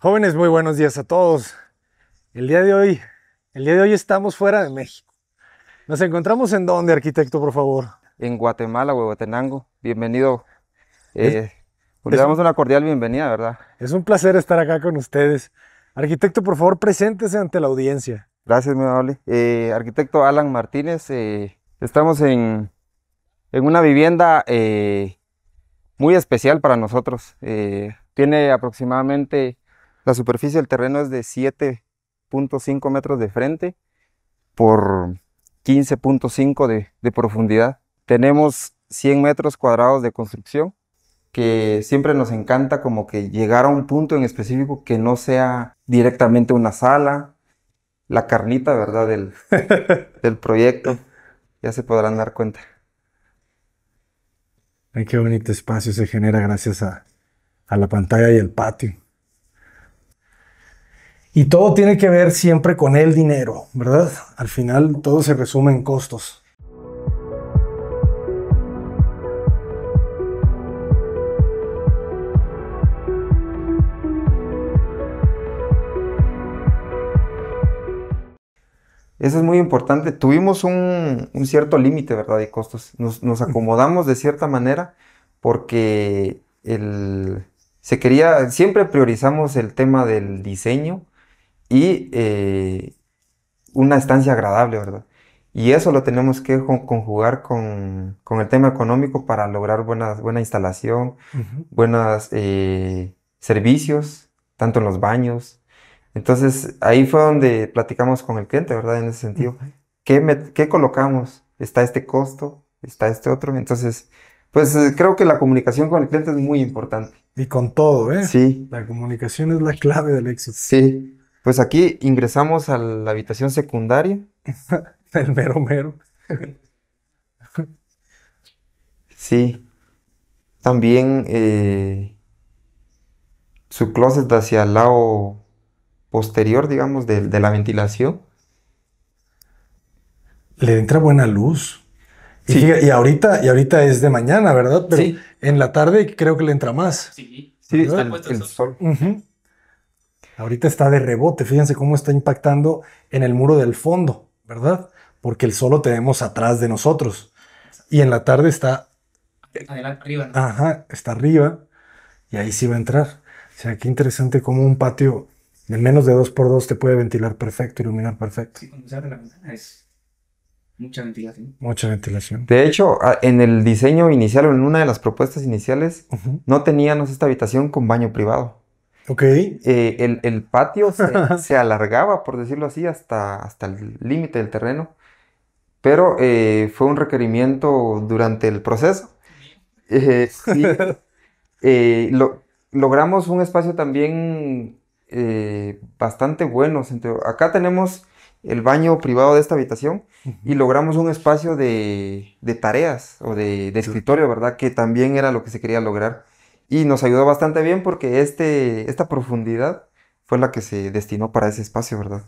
Jóvenes, muy buenos días a todos. El día de hoy, el día de hoy estamos fuera de México. ¿Nos encontramos en dónde, arquitecto, por favor? En Guatemala, Huehuetenango. Bienvenido. Eh, pues le damos una cordial bienvenida, ¿verdad? Es un placer estar acá con ustedes. Arquitecto, por favor, preséntese ante la audiencia. Gracias, mi amable. Eh, arquitecto Alan Martínez, eh, estamos en, en, una vivienda muy especial para nosotros. tiene aproximadamente la superficie del terreno es de 7.5 metros de frente por 15.5 de, profundidad. Tenemos 100 metros cuadrados de construcción que siempre nos encanta como que llegar a un punto en específico que no sea directamente una sala, la carnita, ¿verdad? Del, proyecto. Ya se podrán dar cuenta. Ay, qué bonito espacio se genera gracias a la pantalla y el patio. Y todo tiene que ver siempre con el dinero, ¿verdad? Al final todo se resume en costos. Eso es muy importante. Tuvimos un, cierto límite, ¿verdad? De costos. Nos, nos, acomodamos de cierta manera porque el, se quería, siempre priorizamos el tema del diseño, y eh, una estancia agradable, ¿verdad? Y eso lo tenemos que conjugar con, con el tema económico para lograr buenas, buena instalación, buenas buenos eh, servicios, tanto en los baños. Entonces ahí fue donde platicamos con el cliente, ¿verdad? En ese sentido, ¿Qué, ¿qué, colocamos? ¿Está este costo? ¿Está este otro? Entonces, pues eh, creo que la comunicación con el cliente es muy importante. Y con todo, ¿eh? Sí. La comunicación es la clave del éxito. Sí. Pues aquí ingresamos a la habitación secundaria. El mero mero. sí. También eh, su closet hacia el lado posterior, digamos, de, la ventilación. Le entra buena luz. Y, ahorita, y ahorita es de mañana, ¿verdad? Pero en la tarde creo que le entra más. Sí, sí el, el, sol. Ahorita está de rebote, fíjense cómo está impactando en el muro del fondo, ¿verdad? Porque el sol lo tenemos atrás de nosotros. Y en la tarde está... Adelante, arriba. Ajá, está arriba y ahí sí va a entrar. O sea, qué interesante cómo un patio de menos de 2x2 dos te puede ventilar perfecto, iluminar perfecto. Sí, cuando se abre la ventana es mucha ventilación. Mucha ventilación. De hecho, en el diseño inicial, o en una de las propuestas iniciales, no teníamos esta habitación con baño privado. Ok. Eh, el, patio se, alargaba, por decirlo así, hasta, hasta el límite del terreno, pero eh, fue un requerimiento durante el proceso. Eh, eh lo, logramos un espacio también bastante bueno. Acá tenemos el baño privado de esta habitación y logramos un espacio de, tareas o de, de escritorio, ¿verdad? Que también era lo que se quería lograr. Y nos ayudó bastante bien porque este, esta profundidad fue la que se destinó para ese espacio, ¿verdad?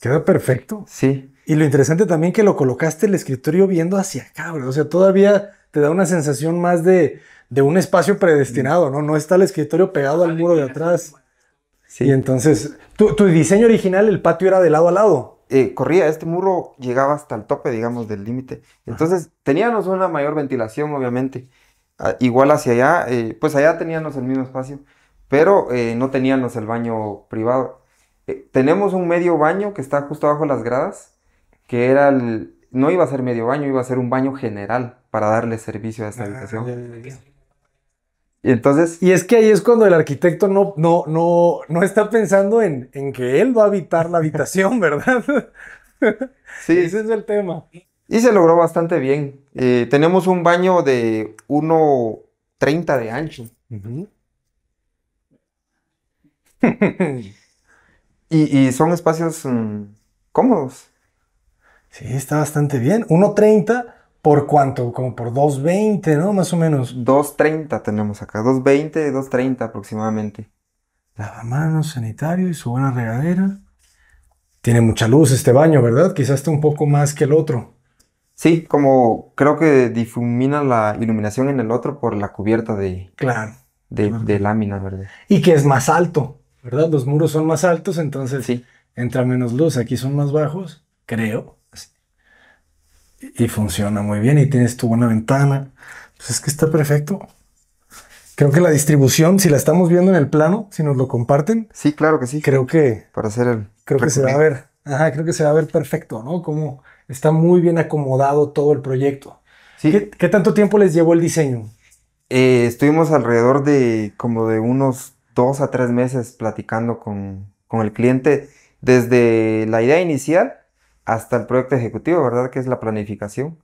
Quedó perfecto. Sí. Y lo interesante también que lo colocaste el escritorio viendo hacia acá, ¿verdad? O sea, todavía te da una sensación más de, un espacio predestinado, ¿no? No está el escritorio pegado al muro de atrás. Sí. entonces, tu, diseño original, el patio era de lado a lado. Eh, corría, este muro llegaba hasta el tope, digamos, del límite. Entonces, teníamos una mayor ventilación, obviamente igual hacia allá, eh, pues allá teníamos el mismo espacio, pero eh, no teníamos el baño privado. Eh, tenemos un medio baño que está justo abajo de las gradas, que era no iba a ser medio baño, iba a ser un baño general para darle servicio a esta ah, habitación. Y entonces. Y es que ahí es cuando el arquitecto no, no, no, no está pensando en, en que él va a habitar la habitación, ¿verdad? sí. Ese es el tema. Y se logró bastante bien. Eh, tenemos un baño de 1,30 de ancho. y, son espacios mm, cómodos. Sí, está bastante bien. 1.30 por cuánto? Como por 2.20, ¿no? Más o menos. 2.30 tenemos acá. 2.20, 2.30 aproximadamente. Lavamanos, sanitario y su buena regadera. Tiene mucha luz este baño, ¿verdad? Quizás está un poco más que el otro. Sí, como creo que difumina la iluminación en el otro por la cubierta de, claro, de, lámina, ¿verdad? Y que es más alto, ¿verdad? Los muros son más altos, entonces sí. entra menos luz. Aquí son más bajos, creo. Y, funciona muy bien y tienes tu buena ventana. Pues es que está perfecto. Creo que la distribución, si la estamos viendo en el plano, si nos lo comparten. Sí, claro que sí. Creo que... Para hacer el... Creo que se va a ver Ajá, creo que se va a ver perfecto, ¿no? Como está muy bien acomodado todo el proyecto. ¿Qué, tanto tiempo les llevó el diseño? Eh, estuvimos alrededor de como de unos dos a tres meses platicando con, con el cliente desde la idea inicial hasta el proyecto ejecutivo, ¿verdad? Que es la planificación.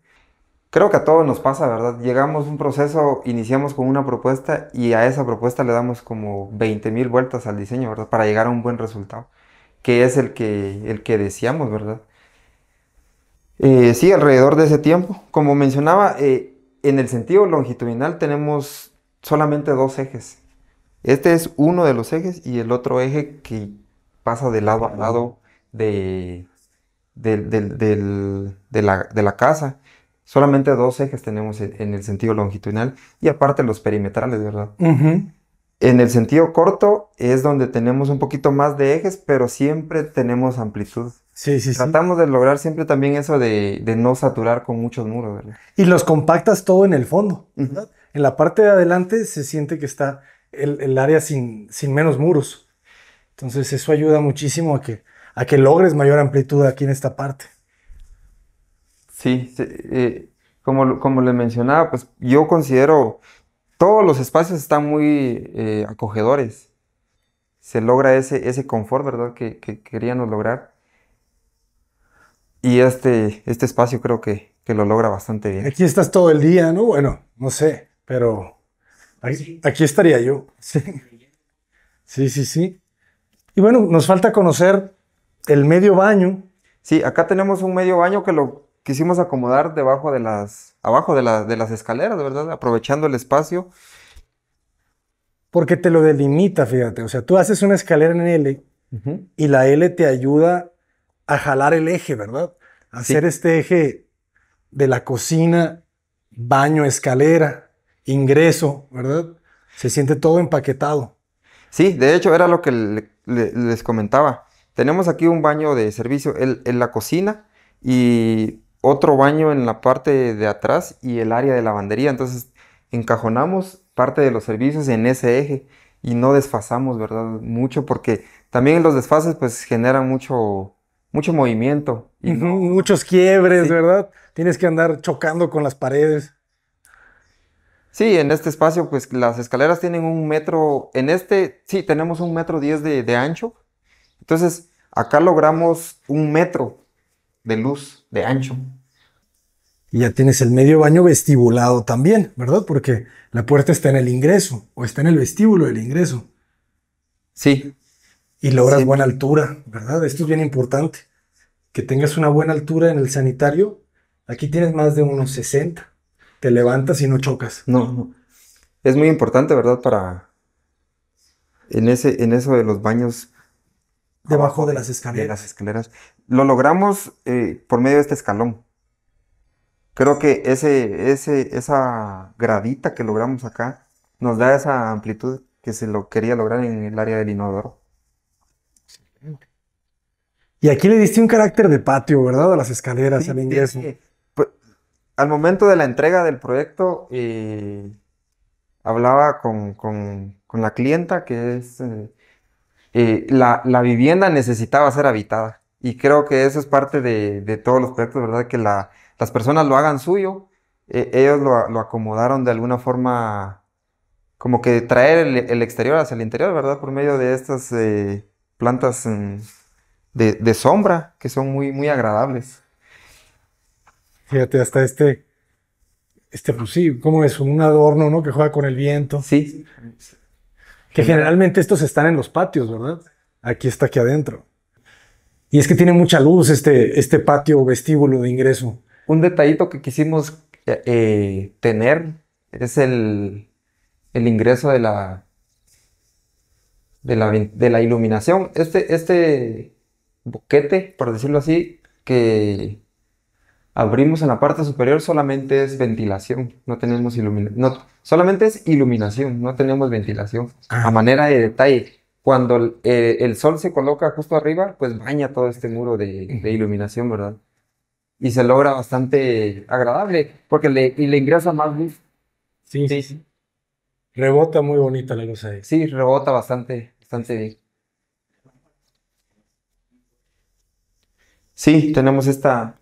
Creo que a todos nos pasa, ¿verdad? Llegamos a un proceso, iniciamos con una propuesta y a esa propuesta le damos como 20 mil vueltas al diseño, ¿verdad? Para llegar a un buen resultado que es el que, el que decíamos ¿verdad? Eh, sí, alrededor de ese tiempo. Como mencionaba, eh, en el sentido longitudinal tenemos solamente dos ejes. Este es uno de los ejes y el otro eje que pasa de lado a lado de, la, casa. Solamente dos ejes tenemos en el sentido longitudinal y aparte los perimetrales, ¿verdad? En el sentido corto es donde tenemos un poquito más de ejes, pero siempre tenemos amplitud. Sí, sí, sí. Tratamos de lograr siempre también eso de, no saturar con muchos muros, ¿verdad? Y los compactas todo en el fondo, En la parte de adelante se siente que está el, área sin, menos muros. Entonces eso ayuda muchísimo a que, logres mayor amplitud aquí en esta parte. Sí, eh, como, como les mencionaba, pues yo considero todos los espacios están muy eh, acogedores. Se logra ese, ese confort, ¿verdad? Que, que queríamos lograr. Y este, este espacio creo que, lo logra bastante bien. Aquí estás todo el día, ¿no? Bueno, no sé, pero aquí, estaría yo. Sí. sí, sí, sí. Y bueno, nos falta conocer el medio baño. Sí, acá tenemos un medio baño que lo quisimos acomodar debajo de las, abajo de, de las escaleras, ¿verdad? Aprovechando el espacio. Porque te lo delimita, fíjate. O sea, tú haces una escalera en L y la L te ayuda a jalar el eje, ¿verdad? hacer este eje de la cocina, baño, escalera, ingreso, ¿verdad? Se siente todo empaquetado. Sí, de hecho era lo que les comentaba. Tenemos aquí un baño de servicio en la cocina y otro baño en la parte de atrás y el área de lavandería. Entonces encajonamos parte de los servicios en ese eje y no desfasamos, ¿verdad? Mucho porque también los desfases pues generan mucho, mucho movimiento. Y Muchos quiebres, ¿verdad? Tienes que andar chocando con las paredes. Sí, en este espacio pues las escaleras tienen un metro, en este sí tenemos un metro diez de, de ancho. Entonces acá logramos un metro de luz, de ancho. Y ya tienes el medio baño vestibulado también, ¿verdad? Porque la puerta está en el ingreso o está en el vestíbulo del ingreso. Sí. Y logras buena altura, ¿verdad? Esto es bien importante. Que tengas una buena altura en el sanitario. Aquí tienes más de unos 60. Te levantas y no chocas. No, no. Es muy importante, ¿verdad? Para. En, ese, en eso de los baños Debajo de, las escaleras. De las escaleras. Lo logramos eh, por medio de este escalón. Creo que ese, esa gradita que logramos acá nos da esa amplitud que se lo quería lograr en el área del inodoro. Y aquí le diste un carácter de patio, ¿verdad? A las escaleras, al ingreso. al momento de la entrega del proyecto, eh, hablaba con, la clienta, que es eh, eh, la, vivienda necesitaba ser habitada. Y creo que eso es parte de, todos los proyectos, ¿verdad? Que las personas lo hagan suyo. Eh, ellos lo, acomodaron de alguna forma, como que traer el, exterior hacia el interior, ¿verdad? Por medio de estas eh, plantas mm, de, sombra que son muy, muy agradables. Fíjate, hasta este, este, pues sí, como es un adorno, ¿no? Que juega con el viento. sí. Que generalmente estos están en los patios, ¿verdad? Aquí está aquí adentro. Y es que tiene mucha luz este, este patio vestíbulo de ingreso. Un detallito que quisimos eh, eh, tener es el, el ingreso de la, de la, de la iluminación. Este, este boquete, por decirlo así, que abrimos en la parte superior solamente es ventilación, no tenemos iluminación, solamente es iluminación, no tenemos ventilación. Ah. A manera de detalle, cuando eh, el, sol se coloca justo arriba, pues baña todo este muro de, iluminación, ¿verdad? Y se logra bastante agradable, porque le, le ingresa más luz. Sí, sí, sí. Rebota muy bonita la luz ahí. Sí, rebota bastante, bastante bien. Sí, tenemos esta,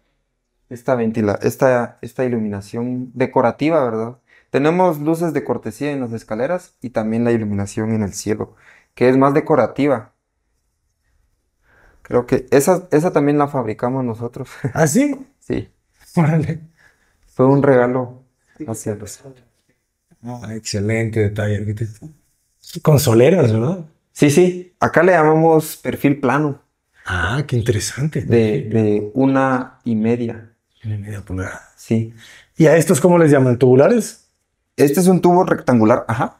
esta, ventila, esta, esta iluminación decorativa, ¿verdad? Tenemos luces de cortesía en las escaleras y también la iluminación en el cielo, que es más decorativa. Creo que esa, esa también la fabricamos nosotros. ¿Ah, sí? sí. Órale. Fue un regalo hacia nosotros. Ah, excelente detalle, arquitecto. Con soleras, ¿verdad? Sí, sí. Acá le llamamos perfil plano. Ah, qué interesante. De, de una y media. En medio pulgada. Sí. ¿Y a estos cómo les llaman? ¿Tubulares? Este es un tubo rectangular, ajá.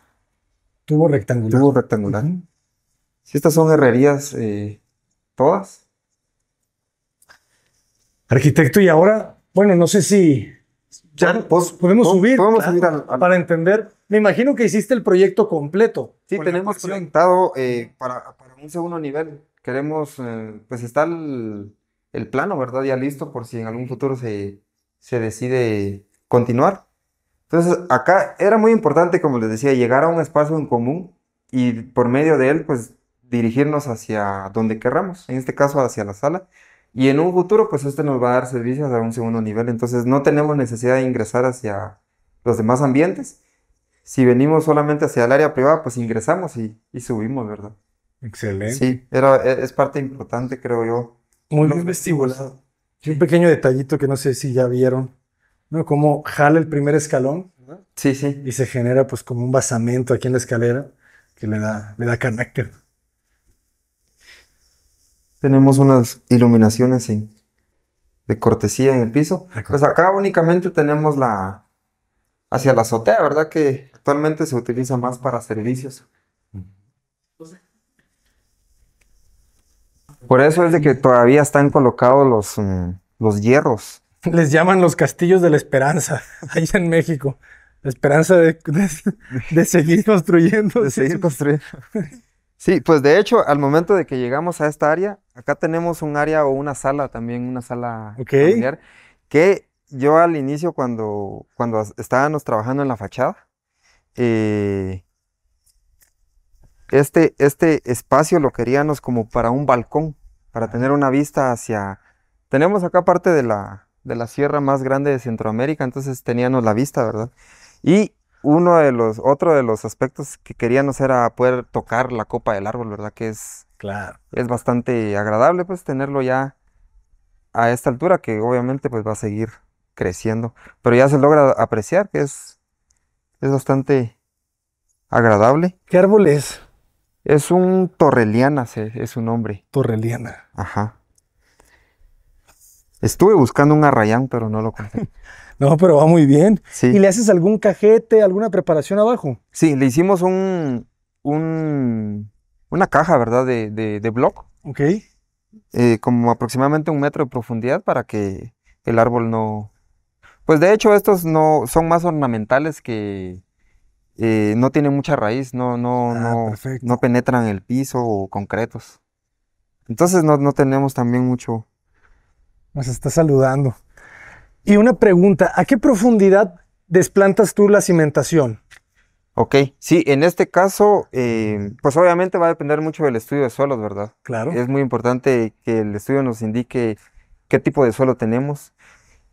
Tubo rectangular. Tubo rectangular. Si estas son herrerías eh, todas. Arquitecto, y ahora, bueno, no sé si ya pues, podemos, subir, para entender. Me imagino que hiciste el proyecto completo. Sí, tenemos conectado eh, para, un segundo nivel. Queremos, eh, pues está el, el plano, ¿verdad? Ya listo por si en algún futuro se, decide continuar. Entonces, acá era muy importante, como les decía, llegar a un espacio en común y por medio de él, pues dirigirnos hacia donde querramos, en este caso hacia la sala. Y en un futuro, pues este nos va a dar servicios a un segundo nivel. Entonces, no tenemos necesidad de ingresar hacia los demás ambientes. Si venimos solamente hacia el área privada, pues ingresamos y, subimos, ¿verdad? Excelente. Sí, era, e, es parte importante, creo yo, muy bien vestibulado. un pequeño detallito que no sé si ya vieron, ¿no? Cómo jala el primer escalón. Sí, sí. Y se genera pues como un basamento aquí en la escalera que le da, le da carácter. Tenemos unas iluminaciones de cortesía en el piso. Pues acá únicamente tenemos la hacia la azotea, ¿verdad? Que actualmente se utiliza más para servicios. Por eso es de que todavía están colocados los, mm, los hierros. Les llaman los castillos de la esperanza, ahí en México. La esperanza de, seguir construyendo. De seguir construyendo. Sí, pues de hecho, al momento de que llegamos a esta área, acá tenemos un área o una sala también, una sala familiar, que yo al inicio cuando, cuando estábamos trabajando en la fachada, eh, este, este espacio lo queríamos como para un balcón, para tener una vista hacia... Tenemos acá parte de la, de la sierra más grande de Centroamérica, entonces teníamos la vista, ¿verdad? Y uno de los, otro de los aspectos que queríamos era poder tocar la copa del árbol, ¿verdad? Que es, claro. es bastante agradable, pues, tenerlo ya a esta altura, que obviamente, pues, va a seguir creciendo. Pero ya se logra apreciar que es, es bastante agradable. ¿Qué árbol es? Es un Torreliana, es su nombre. Torreliana. Ajá. Estuve buscando un arrayán, pero no lo conseguí. no, pero va muy bien. Sí. ¿Y le haces algún cajete, alguna preparación abajo? Sí, le hicimos un, un una caja, ¿verdad? De, de, Ok. Eh, como aproximadamente un metro de profundidad para que el árbol no... Pues de hecho estos no son más ornamentales que, eh, no tiene mucha raíz, no, no, ah, no, penetran el piso o concretos. Entonces no, tenemos también mucho. Nos está saludando. Y una pregunta, ¿a qué profundidad desplantas tú la cimentación? Ok, sí, en este caso, em, pues obviamente va a depender mucho del estudio de suelos, ¿verdad? Claro. Es muy importante que el estudio nos indique qué tipo de suelo tenemos,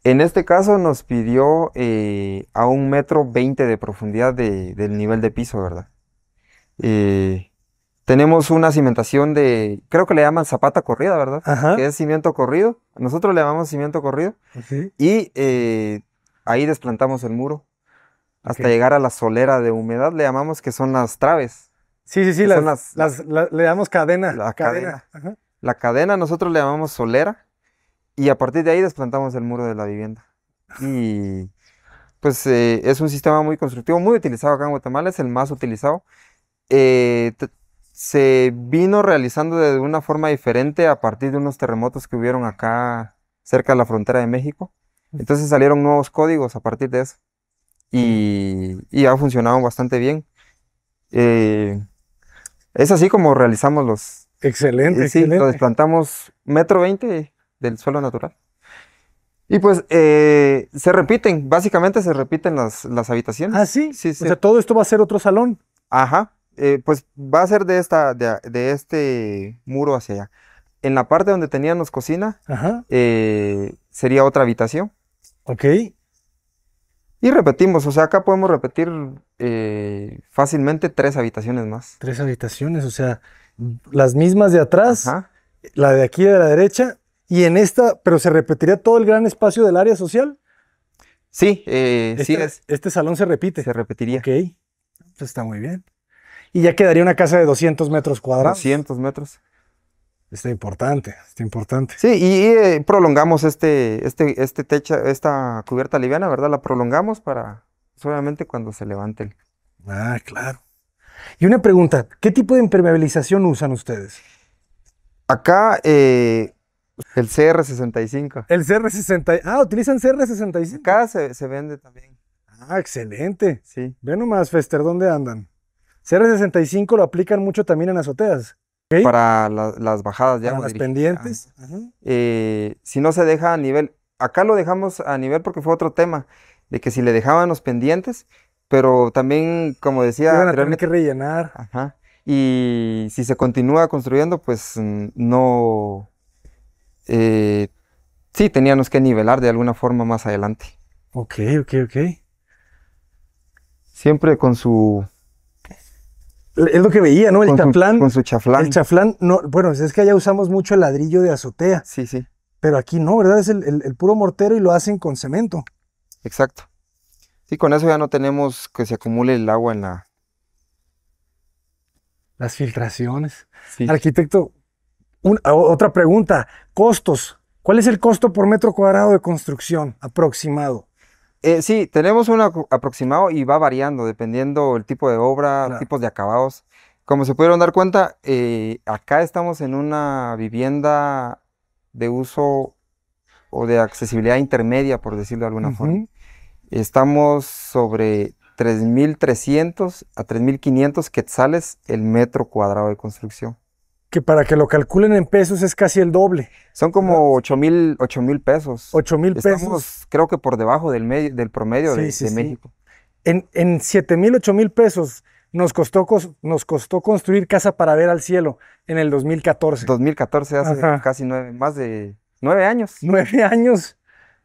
en este caso nos pidió eh, a un metro veinte de profundidad del nivel de piso, ¿verdad? Eh, tenemos una cimentación de, creo que le llaman zapata corrida, ¿verdad? Ajá. Que es cimiento corrido. Nosotros le llamamos cimiento corrido. Sí. Y eh, ahí desplantamos el muro hasta llegar a la solera de humedad. Le llamamos que son las traves. Sí, sí, sí. Las, las, le llamamos cadena. La cadena. La cadena nosotros le llamamos solera. Y a partir de ahí desplantamos el muro de la vivienda. Y pues eh, es un sistema muy constructivo, muy utilizado acá en Guatemala, es el más utilizado. Eh, se vino realizando de una forma diferente a partir de unos terremotos que hubieron acá cerca de la frontera de México. Entonces salieron nuevos códigos a partir de eso. Y, ha funcionado bastante bien. Eh, es así como realizamos los... Excelente, sí, excelente. Lo desplantamos metro veinte del suelo natural. Y pues eh, se repiten, básicamente se repiten las, habitaciones. Ah, sí. sí o sea, todo esto va a ser otro salón. Ajá. Eh, pues va a ser de, esta, de, este muro hacia allá. En la parte donde teníamos cocina, eh, sería otra habitación. Ok. Y repetimos, o sea, acá podemos repetir fácilmente tres habitaciones más. Tres habitaciones, o sea, las mismas de atrás, la de aquí de la derecha y en esta, pero se repetiría todo el gran espacio del área social. Sí, eh, sí este, es. Este salón se repite. Se repetiría. Ok. Pues está muy bien. Y ya quedaría una casa de 200 metros cuadrados. 200 metros. Está importante, está importante. Sí, y, eh, prolongamos este, este, este techo, esta cubierta liviana, ¿verdad? La prolongamos para, solamente cuando se levanten. Ah, claro. Y una pregunta, ¿qué tipo de impermeabilización usan ustedes? Acá eh, el CR65. El CR65. Ah, utilizan CR65. Acá se, vende también. Ah, excelente. Sí. Ve nomás, Fester, ¿dónde andan? CR65 lo aplican mucho también en azoteas. Para las bajadas ya Para Las pendientes. Ah. Eh, si no se deja a nivel. Acá lo dejamos a nivel porque fue otro tema. De que si le dejaban los pendientes, pero también, como decía. Van a tener que rellenar. Ajá. Y si se continúa construyendo, pues mm, no eh, sí teníamos que nivelar de alguna forma más adelante. Ok, ok, ok. Siempre con su... Es lo que veía, ¿no? El chaflán. con chaflán. El chaflán, no, bueno, es que allá usamos mucho el ladrillo de azotea. Sí, sí. Pero aquí no, ¿verdad? Es el, el puro mortero y lo hacen con cemento. Exacto. Sí, con eso ya no tenemos que se acumule el agua en la... Las filtraciones. Sí. Arquitecto, otra pregunta, costos. ¿Cuál es el costo por metro cuadrado de construcción aproximado? Eh, sí, tenemos un aproximado y va variando dependiendo el tipo de obra, tipos de acabados. Como se pudieron dar cuenta, eh, acá estamos en una vivienda de uso o de accesibilidad intermedia, por decirlo de alguna forma. Estamos sobre 3.300 a 3.500 quetzales el metro cuadrado de construcción que para que lo calculen en pesos es casi el doble. Son como ocho mil, pesos. Ocho mil pesos. Estamos, creo que por debajo del, del promedio de, México. En, en 7 mil, ocho mil pesos nos costó, nos costó construir Casa para ver al cielo en el 2014. 2014, hace casi nueve, más de nueve años. Nueve años.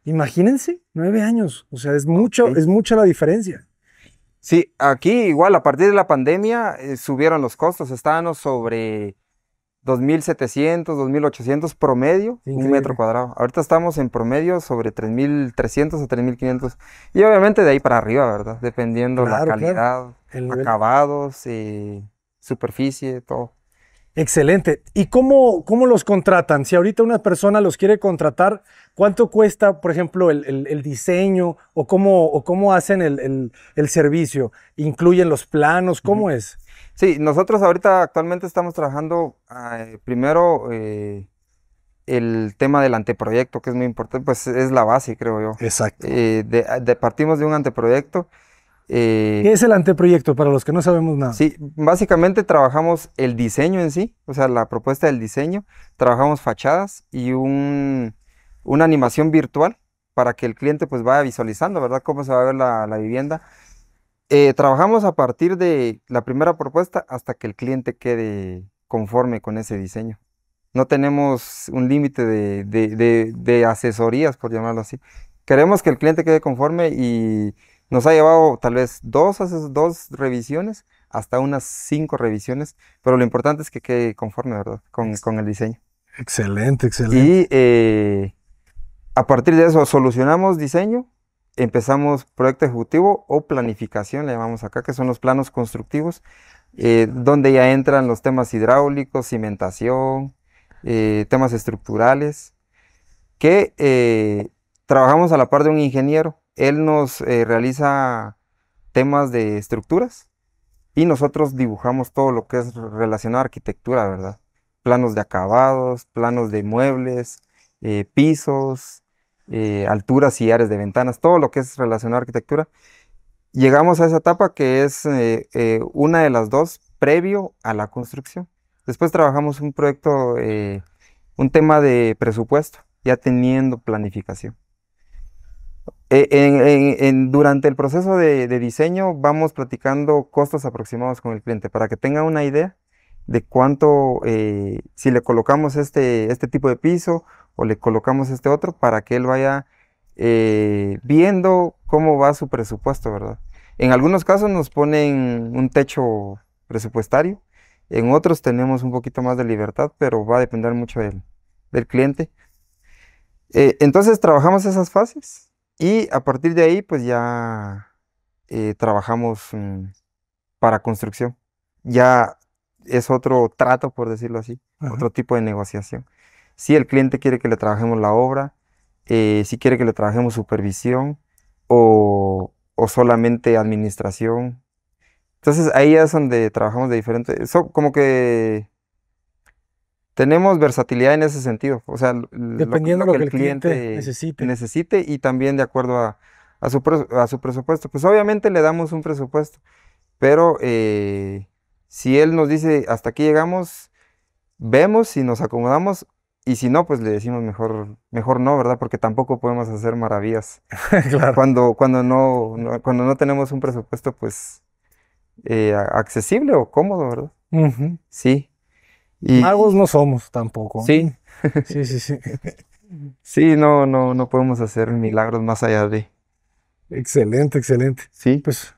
Imagínense, nueve años. O sea, es, mucho, es mucha la diferencia. Sí, aquí igual a partir de la pandemia eh, subieron los costos, estábamos sobre 2.700, 2.800 promedio, un metro cuadrado. Ahorita estamos en promedio sobre 3.300 a 3.500. Y obviamente de ahí para arriba, ¿verdad? Dependiendo la calidad, acabados, y eh, superficie, todo. Excelente. ¿Y cómo, cómo los contratan? Si ahorita una persona los quiere contratar, ¿cuánto cuesta, por ejemplo, el, diseño o cómo, cómo hacen el, servicio? ¿Incluyen los planos? ¿Cómo es? Sí, nosotros ahorita actualmente estamos trabajando ah, eh, primero eh, el tema del anteproyecto, que es muy importante, pues es la base, creo yo. Exacto. Eh, ah, partimos de un anteproyecto. ¿Qué es el anteproyecto para los que no sabemos nada? Sí, básicamente trabajamos el diseño en sí, o sea, la propuesta del diseño, trabajamos fachadas y un, una animación virtual para que el cliente pues vaya visualizando, ¿verdad? Cómo se va a ver la vivienda eh, trabajamos a partir de la primera propuesta hasta que el cliente quede conforme con ese diseño. No tenemos un límite de, asesorías, por llamarlo así. Queremos que el cliente quede conforme y nos ha llevado tal vez dos, dos revisiones, hasta unas cinco revisiones, pero lo importante es que quede conforme, ¿verdad? Con, el diseño. Excelente, excelente. Y eh, a partir de eso solucionamos diseño, empezamos proyecto ejecutivo o planificación, le llamamos acá, que son los planos constructivos, eh, donde ya entran los temas hidráulicos, cimentación, eh, temas estructurales, que eh, trabajamos a la par de un ingeniero. Él nos realiza temas de estructuras y nosotros dibujamos todo lo que es relacionado a arquitectura, ¿verdad? Planos de acabados, planos de muebles, pisos, eh, alturas y áreas de ventanas, todo lo que es relacionado a arquitectura. Llegamos a esa etapa que es eh, eh, una de las dos previo a la construcción. Después trabajamos un proyecto, un tema de presupuesto, ya teniendo planificación. E, durante el proceso de, diseño vamos platicando costos aproximados con el cliente para que tenga una idea de cuánto, si le colocamos este, este tipo de piso o le colocamos este otro para que él vaya eh, viendo cómo va su presupuesto, ¿verdad? En algunos casos nos ponen un techo presupuestario, en otros tenemos un poquito más de libertad, pero va a depender mucho del, cliente. Eh, entonces trabajamos esas fases y a partir de ahí pues ya eh, trabajamos mm, para construcción. Ya es otro trato, por decirlo así, otro tipo de negociación si el cliente quiere que le trabajemos la obra, eh, si quiere que le trabajemos supervisión o, o, solamente administración. Entonces ahí es donde trabajamos de diferente. Eso como que tenemos versatilidad en ese sentido. O sea, dependiendo lo, de lo que, el cliente, necesite. necesite. y también de acuerdo a, a, su, a, su, presupuesto. Pues obviamente le damos un presupuesto, pero eh, si él nos dice hasta aquí llegamos, vemos si nos acomodamos y si no, pues le decimos mejor, mejor no, ¿verdad? Porque tampoco podemos hacer maravillas. claro. Cuando, cuando, no, cuando no tenemos un presupuesto, pues, eh, accesible o cómodo, ¿verdad? Sí. Magos no somos tampoco. Sí. sí, sí, sí. sí, no, no, no podemos hacer milagros más allá de. Excelente, excelente. Sí. Pues,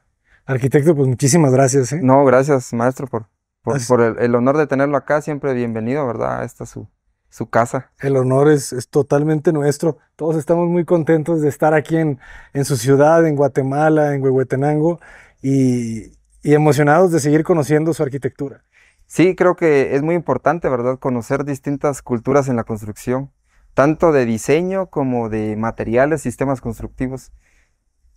arquitecto, pues muchísimas gracias. ¿eh? No, gracias, maestro, por, por, el, honor de tenerlo acá. Siempre bienvenido, ¿verdad? Esta su, su casa. El honor es, totalmente nuestro. Todos estamos muy contentos de estar aquí en, su ciudad, en Guatemala, en Huehuetenango, y, y, emocionados de seguir conociendo su arquitectura. Sí, creo que es muy importante, ¿verdad?, conocer distintas culturas en la construcción, tanto de diseño como de materiales, sistemas constructivos.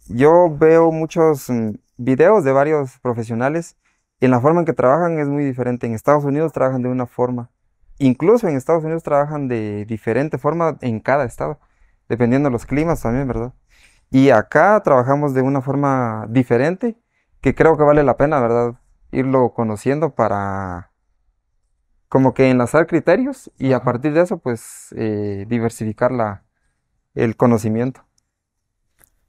Yo veo muchos mm, videos de varios profesionales y en la forma en que trabajan es muy diferente. En Estados Unidos trabajan de una forma, incluso en Estados Unidos trabajan de diferente forma en cada estado, dependiendo de los climas también, ¿verdad? Y acá trabajamos de una forma diferente que creo que vale la pena, ¿verdad? Irlo conociendo para como que enlazar criterios y a partir de eso, pues, eh, diversificar la, el conocimiento.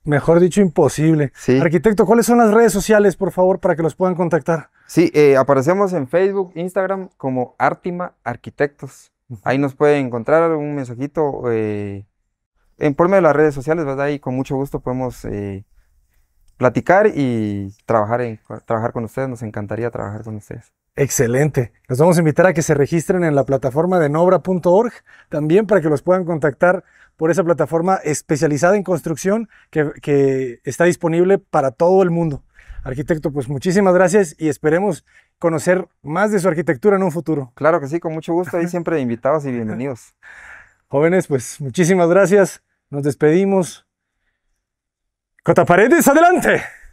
Mejor dicho, imposible. Arquitecto, ¿cuáles son las redes sociales, por favor, para que los puedan contactar? Sí, eh, aparecemos en Facebook, Instagram como Artima Arquitectos. Ahí nos pueden encontrar un mensajito eh, en por de las redes sociales, ¿verdad? ahí con mucho gusto podemos eh, platicar y trabajar, en, trabajar con ustedes. Nos encantaría trabajar con ustedes. Excelente. Los vamos a invitar a que se registren en la plataforma de nobra.org también para que los puedan contactar por esa plataforma especializada en construcción que está disponible para todo el mundo. Arquitecto, pues muchísimas gracias y esperemos conocer más de su arquitectura en un futuro. Claro que sí, con mucho gusto y siempre invitados y bienvenidos. Jóvenes, pues muchísimas gracias. Nos despedimos. Paredes, adelante.